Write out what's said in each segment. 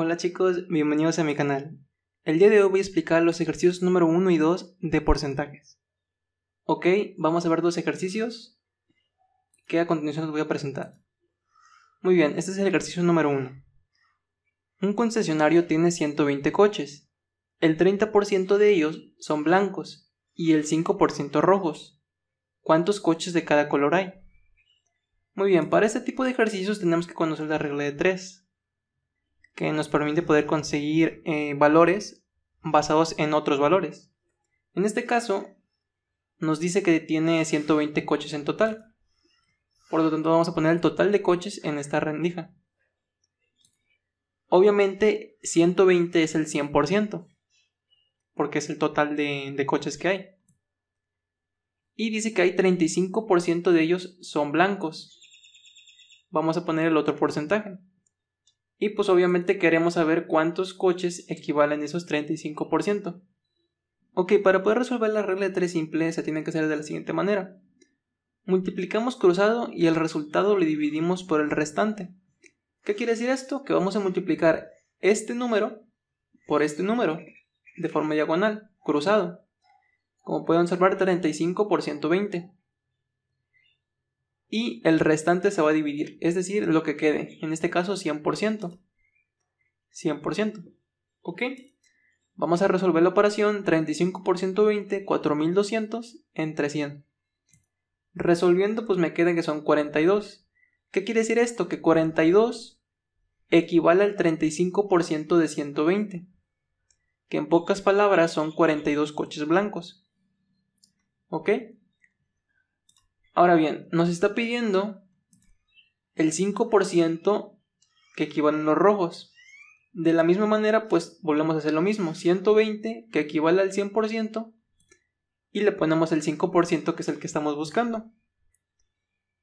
Hola chicos, bienvenidos a mi canal. El día de hoy voy a explicar los ejercicios número 1 y 2 de porcentajes. Ok, vamos a ver dos ejercicios que a continuación les voy a presentar. Muy bien, este es el ejercicio número 1. Un concesionario tiene 120 coches. El 30% de ellos son blancos y el 5% rojos. ¿Cuántos coches de cada color hay? Muy bien, para este tipo de ejercicios tenemos que conocer la regla de 3 que nos permite poder conseguir eh, valores basados en otros valores. En este caso, nos dice que tiene 120 coches en total. Por lo tanto, vamos a poner el total de coches en esta rendija. Obviamente, 120 es el 100%, porque es el total de, de coches que hay. Y dice que hay 35% de ellos son blancos. Vamos a poner el otro porcentaje. Y pues obviamente queremos saber cuántos coches equivalen esos 35%. Ok, para poder resolver la regla de 3 simple se tiene que hacer de la siguiente manera. Multiplicamos cruzado y el resultado le dividimos por el restante. ¿Qué quiere decir esto? Que vamos a multiplicar este número por este número de forma diagonal, cruzado. Como pueden observar, 35 por 120 y el restante se va a dividir, es decir, lo que quede, en este caso 100%. 100%. ¿Ok? Vamos a resolver la operación 35 por 120, 4200 entre 100. Resolviendo, pues me queda que son 42. ¿Qué quiere decir esto? Que 42 equivale al 35% de 120. Que en pocas palabras son 42 coches blancos. ¿Ok? Ahora bien, nos está pidiendo el 5% que equivalen los rojos. De la misma manera, pues volvemos a hacer lo mismo. 120 que equivale al 100% y le ponemos el 5% que es el que estamos buscando.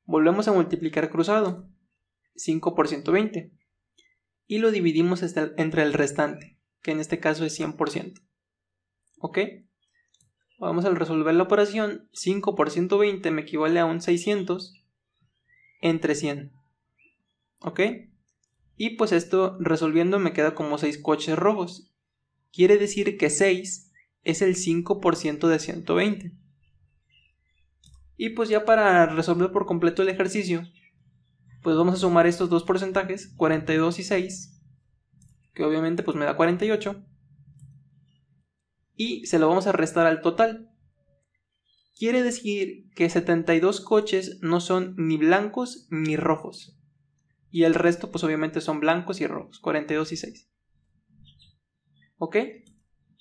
Volvemos a multiplicar cruzado. 5 por 120. Y lo dividimos entre el restante, que en este caso es 100%. ¿Ok? Vamos a resolver la operación. 5 por 120 me equivale a un 600 entre 100. ¿Ok? Y pues esto resolviendo me queda como 6 coches rojos Quiere decir que 6 es el 5% de 120. Y pues ya para resolver por completo el ejercicio, pues vamos a sumar estos dos porcentajes, 42 y 6, que obviamente pues me da 48 y se lo vamos a restar al total. Quiere decir que 72 coches no son ni blancos ni rojos. Y el resto pues obviamente son blancos y rojos, 42 y 6. ¿Ok?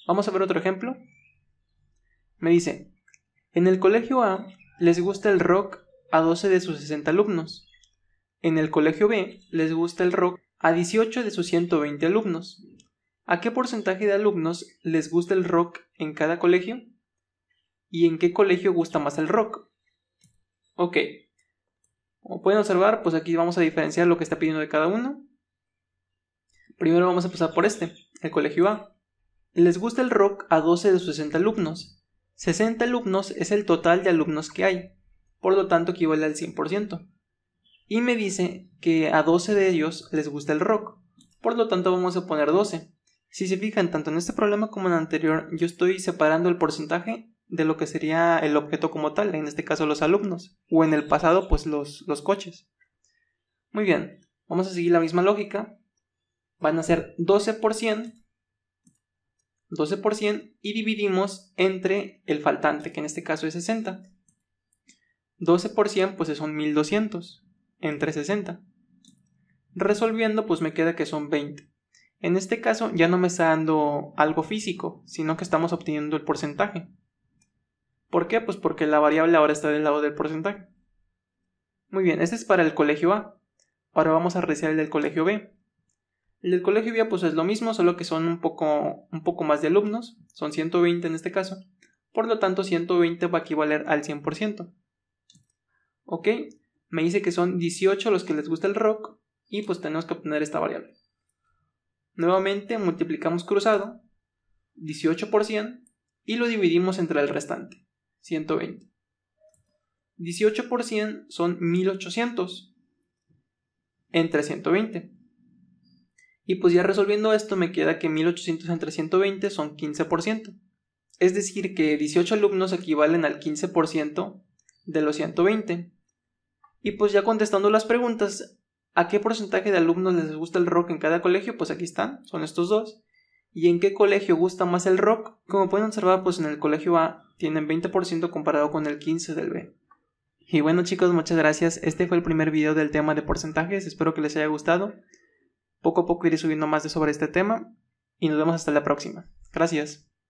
Vamos a ver otro ejemplo. Me dice, en el colegio A les gusta el rock a 12 de sus 60 alumnos. En el colegio B les gusta el rock a 18 de sus 120 alumnos. ¿A qué porcentaje de alumnos les gusta el rock en cada colegio? ¿Y en qué colegio gusta más el rock? Ok. Como pueden observar, pues aquí vamos a diferenciar lo que está pidiendo de cada uno. Primero vamos a pasar por este, el colegio A. Les gusta el rock a 12 de sus 60 alumnos. 60 alumnos es el total de alumnos que hay, por lo tanto equivale al 100%. Y me dice que a 12 de ellos les gusta el rock, por lo tanto vamos a poner 12. Si se fijan, tanto en este problema como en el anterior, yo estoy separando el porcentaje de lo que sería el objeto como tal, en este caso los alumnos, o en el pasado pues los, los coches. Muy bien, vamos a seguir la misma lógica. Van a ser 12%, 12% y dividimos entre el faltante, que en este caso es 60. 12% pues son 1200 entre 60. Resolviendo pues me queda que son 20. En este caso ya no me está dando algo físico, sino que estamos obteniendo el porcentaje. ¿Por qué? Pues porque la variable ahora está del lado del porcentaje. Muy bien, este es para el colegio A. Ahora vamos a realizar el del colegio B. El del colegio B pues es lo mismo, solo que son un poco, un poco más de alumnos, son 120 en este caso. Por lo tanto, 120 va a equivaler al 100%. ¿Ok? Me dice que son 18 los que les gusta el rock y pues tenemos que obtener esta variable. Nuevamente multiplicamos cruzado, 18 y lo dividimos entre el restante, 120. 18 son 1800 entre 120. Y pues ya resolviendo esto me queda que 1800 entre 120 son 15%. Es decir, que 18 alumnos equivalen al 15% de los 120. Y pues ya contestando las preguntas, ¿A qué porcentaje de alumnos les gusta el rock en cada colegio? Pues aquí están, son estos dos. ¿Y en qué colegio gusta más el rock? Como pueden observar, pues en el colegio A tienen 20% comparado con el 15% del B. Y bueno chicos, muchas gracias. Este fue el primer video del tema de porcentajes. Espero que les haya gustado. Poco a poco iré subiendo más de sobre este tema. Y nos vemos hasta la próxima. Gracias.